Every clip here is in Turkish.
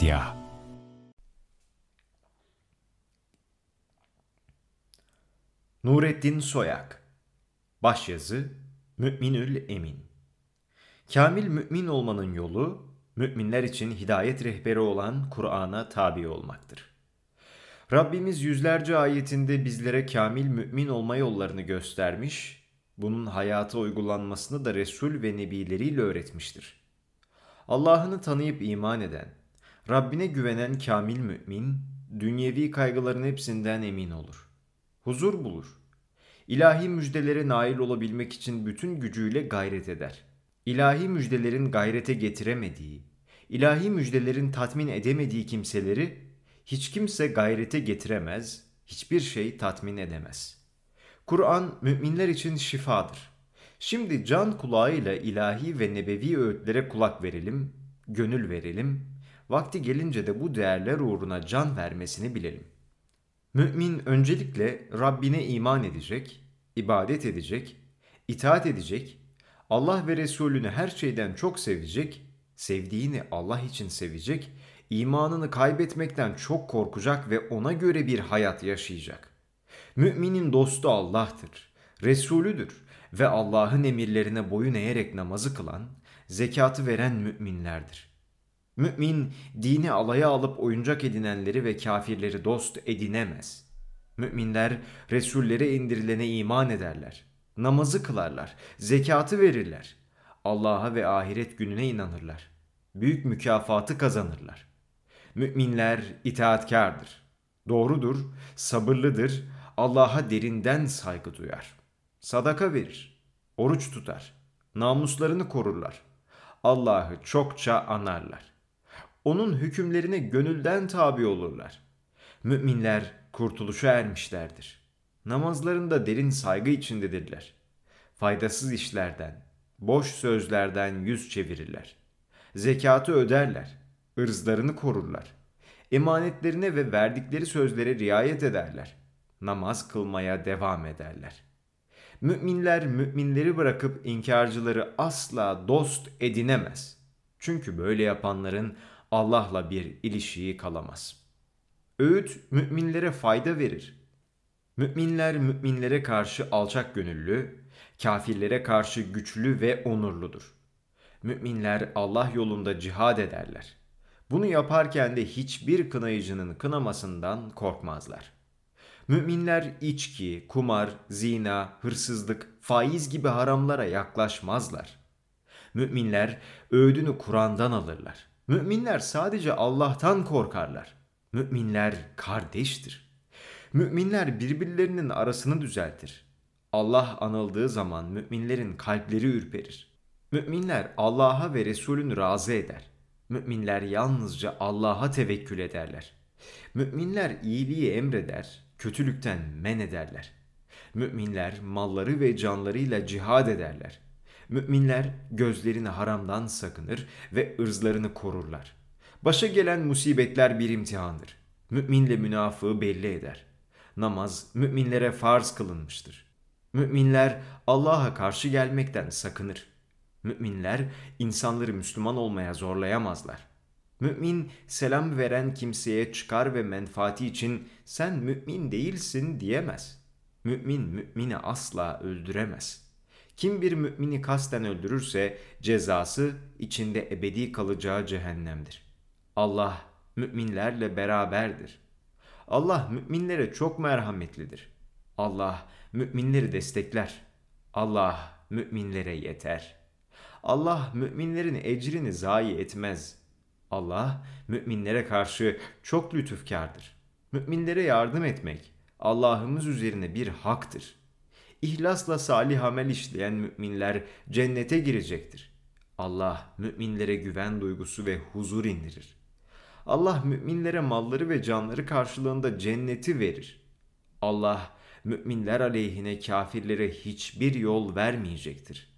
Fetya Nurettin Soyak Başyazı Müminül Emin Kamil mümin olmanın yolu, müminler için hidayet rehberi olan Kur'an'a tabi olmaktır. Rabbimiz yüzlerce ayetinde bizlere kamil mümin olma yollarını göstermiş, bunun hayata uygulanmasını da Resul ve Nebileriyle öğretmiştir. Allah'ını tanıyıp iman eden, Rabbine güvenen kamil mümin, dünyevi kaygıların hepsinden emin olur. Huzur bulur. İlahi müjdelere nail olabilmek için bütün gücüyle gayret eder. İlahi müjdelerin gayrete getiremediği, ilahi müjdelerin tatmin edemediği kimseleri hiç kimse gayrete getiremez, hiçbir şey tatmin edemez. Kur'an müminler için şifadır. Şimdi can kulağıyla ilahi ve nebevi öğütlere kulak verelim, gönül verelim vakti gelince de bu değerler uğruna can vermesini bilelim. Mümin öncelikle Rabbine iman edecek, ibadet edecek, itaat edecek, Allah ve Resulünü her şeyden çok sevecek, sevdiğini Allah için sevecek, imanını kaybetmekten çok korkacak ve ona göre bir hayat yaşayacak. Müminin dostu Allah'tır, Resulüdür ve Allah'ın emirlerine boyun eğerek namazı kılan, zekatı veren müminlerdir. Mümin dini alaya alıp oyuncak edinenleri ve kafirleri dost edinemez. Müminler Resullere indirilene iman ederler. Namazı kılarlar, zekatı verirler. Allah'a ve ahiret gününe inanırlar. Büyük mükafatı kazanırlar. Müminler itaatkardır. Doğrudur, sabırlıdır, Allah'a derinden saygı duyar. Sadaka verir, oruç tutar, namuslarını korurlar. Allah'ı çokça anarlar onun hükümlerine gönülden tabi olurlar. Müminler kurtuluşa ermişlerdir. Namazlarında derin saygı içindedirler. Faydasız işlerden, boş sözlerden yüz çevirirler. Zekatı öderler, ırzlarını korurlar. Emanetlerine ve verdikleri sözlere riayet ederler. Namaz kılmaya devam ederler. Müminler müminleri bırakıp inkarcıları asla dost edinemez. Çünkü böyle yapanların Allah'la bir ilişiği kalamaz. Öğüt müminlere fayda verir. Müminler müminlere karşı alçak gönüllü, kafirlere karşı güçlü ve onurludur. Müminler Allah yolunda cihad ederler. Bunu yaparken de hiçbir kınayıcının kınamasından korkmazlar. Müminler içki, kumar, zina, hırsızlık, faiz gibi haramlara yaklaşmazlar. Müminler öğüdünü Kur'an'dan alırlar. Müminler sadece Allah'tan korkarlar. Müminler kardeştir. Müminler birbirlerinin arasını düzeltir. Allah anıldığı zaman müminlerin kalpleri ürperir. Müminler Allah'a ve Resulünü razı eder. Müminler yalnızca Allah'a tevekkül ederler. Müminler iyiliği emreder, kötülükten men ederler. Müminler malları ve canlarıyla cihad ederler.'' Müminler gözlerini haramdan sakınır ve ırzlarını korurlar. Başa gelen musibetler bir imtihandır. Müminle münafığı belli eder. Namaz müminlere farz kılınmıştır. Müminler Allah'a karşı gelmekten sakınır. Müminler insanları Müslüman olmaya zorlayamazlar. Mümin selam veren kimseye çıkar ve menfaati için sen mümin değilsin diyemez. Mümin mümini asla öldüremez.'' Kim bir mümini kasten öldürürse cezası içinde ebedi kalacağı cehennemdir. Allah müminlerle beraberdir. Allah müminlere çok merhametlidir. Allah müminleri destekler. Allah müminlere yeter. Allah müminlerin ecrini zayi etmez. Allah müminlere karşı çok lütufkardır. Müminlere yardım etmek Allah'ımız üzerine bir haktır.'' İhlasla salih amel işleyen müminler cennete girecektir. Allah müminlere güven duygusu ve huzur indirir. Allah müminlere malları ve canları karşılığında cenneti verir. Allah müminler aleyhine kafirlere hiçbir yol vermeyecektir.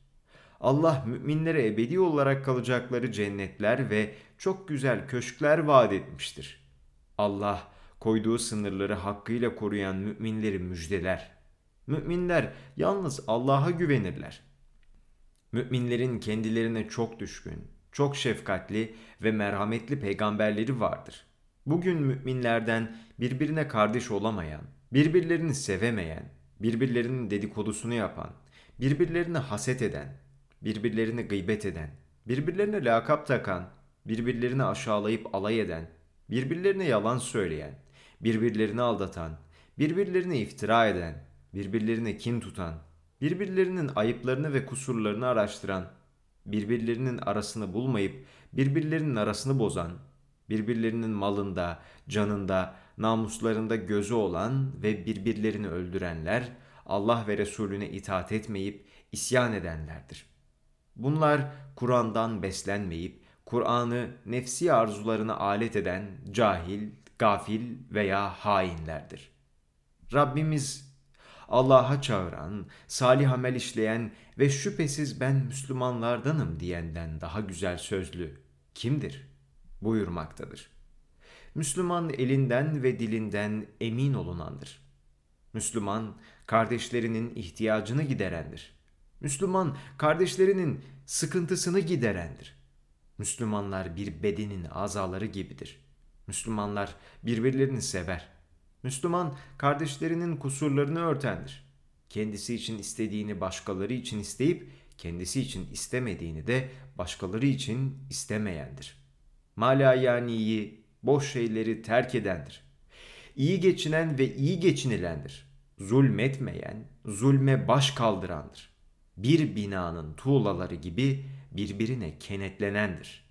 Allah müminlere ebedi olarak kalacakları cennetler ve çok güzel köşkler vaat etmiştir. Allah koyduğu sınırları hakkıyla koruyan müminleri müjdeler.'' Müminler yalnız Allah'a güvenirler. Müminlerin kendilerine çok düşkün, çok şefkatli ve merhametli peygamberleri vardır. Bugün müminlerden birbirine kardeş olamayan, birbirlerini sevemeyen, birbirlerinin dedikodusunu yapan, birbirlerini haset eden, birbirlerini gıybet eden, birbirlerine lakap takan, birbirlerini aşağılayıp alay eden, birbirlerine yalan söyleyen, birbirlerini aldatan, birbirlerine iftira eden, birbirlerine kin tutan, birbirlerinin ayıplarını ve kusurlarını araştıran, birbirlerinin arasını bulmayıp birbirlerinin arasını bozan, birbirlerinin malında, canında, namuslarında gözü olan ve birbirlerini öldürenler, Allah ve Resulüne itaat etmeyip isyan edenlerdir. Bunlar Kur'an'dan beslenmeyip Kur'an'ı nefsi arzularına alet eden cahil, gafil veya hainlerdir. Rabbimiz Allah'a çağıran, salih amel işleyen ve şüphesiz ben Müslümanlardanım diyenden daha güzel sözlü kimdir? buyurmaktadır. Müslüman elinden ve dilinden emin olunandır. Müslüman kardeşlerinin ihtiyacını giderendir. Müslüman kardeşlerinin sıkıntısını giderendir. Müslümanlar bir bedenin azaları gibidir. Müslümanlar birbirlerini sever.'' Müslüman kardeşlerinin kusurlarını örtendir. Kendisi için istediğini başkaları için isteyip kendisi için istemediğini de başkaları için istemeyendir. yani iyi boş şeyleri terk edendir. İyi geçinen ve iyi geçinilendir. Zulmetmeyen, zulme baş kaldırandır. Bir binanın tuğlaları gibi birbirine kenetlenendir.